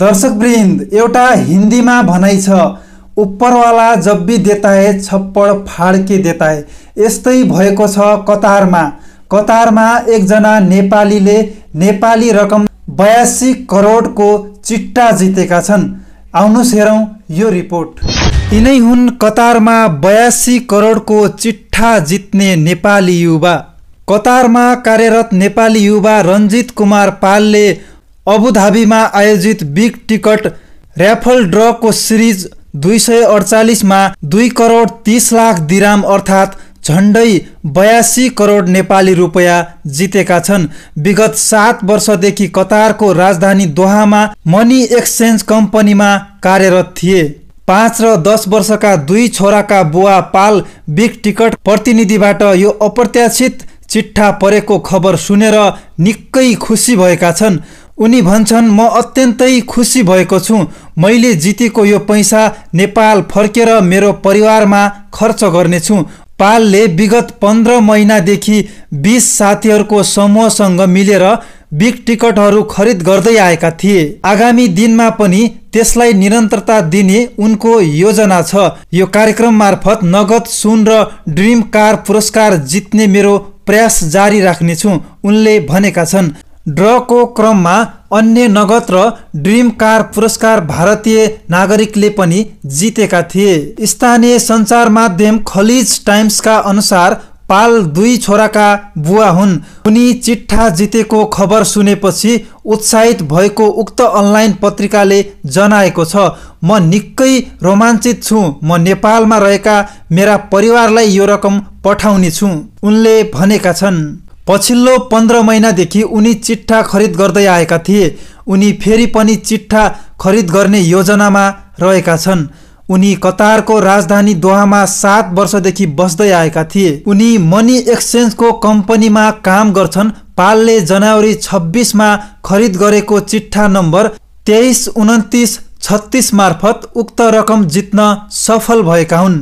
दर्शक वृन्द एउटा हिन्दीमा भनाइ छ उपरवाला जब्बी देताए छप्पड फाड्के देताए यस्तै भएको छ कतारमा कतारमा एकजना नेपालीले नेपाली रकम बयासी करोडको चिट्टा जितेका छन् आउनुहोस् हेरौँ यो रिपोर्ट यिनै हुन् कतारमा बयासी करोडको चिट्ठा जित्ने नेपाली युवा कतारमा कार्यरत नेपाली युवा रञ्जित कुमार पालले अबुधाबीमा आयोजित बिग टिकट ऱ्याफल ड्रको सिरिज दुई सय अडचालिसमा दुई करोड तिस लाख दिराम अर्थात् झन्डै बयासी करोड नेपाली रुपियाँ जितेका छन् विगत सात वर्षदेखि कतारको राजधानी दोहामा मनी एक्सचेन्ज कम्पनीमा कार्यरत थिए पाँच र दस वर्षका दुई छोराका बुवा पाल बिग टिकट प्रतिनिधिबाट यो अप्रत्याशित चिट्ठा परेको खबर सुनेर निकै खुसी भएका छन् उनी भन्छन् म अत्यन्तै खुसी भएको छु मैले जितेको यो पैसा नेपाल फर्केर मेरो परिवारमा खर्च गर्नेछु पालले विगत पन्ध्र महिनादेखि बिस साथीहरूको समूहसँग मिलेर बिग टिकटहरू खरिद गर्दै आएका थिए आगामी दिनमा पनि त्यसलाई निरन्तरता दिने उनको योजना छ यो कार्यक्रम मार्फत नगद सुन र ड्रिम कार पुरस्कार जित्ने मेरो प्रयास जारी राख्नेछु उनले भनेका छन् ड्रको क्रममा अन्य नगद र ड्रिम कार पुरस्कार भारतीय नागरिकले पनि जितेका थिए स्थानीय सञ्चार माध्यम खलिज टाइम्सका अनुसार पाल दुई छोराका बुवा हुन् उनी चिट्ठा जितेको खबर सुनेपछि उत्साहित भएको उक्त अनलाइन पत्रिकाले जनाएको छ म निकै रोमाञ्चित छु म नेपालमा रहेका मेरा परिवारलाई यो रकम पठाउने छु उनले भनेका छन् पछिल्लो पन्ध्र महिनादेखि उनी चिट्ठा खरिद गर्दै आएका थिए उनी फेरि पनि चिट्ठा खरिद गर्ने योजनामा रहेका छन् उनी कतारको राजधानी दोहामा सात वर्षदेखि बस्दै आएका थिए उनी मनी एक्सचेन्जको कम्पनीमा काम गर्छन् पालले जनवरी छब्बिसमा खरिद गरेको चिट्ठा नम्बर तेइस उन्तिस छत्तिस मार्फत उक्त रकम जित्न सफल भएका हुन्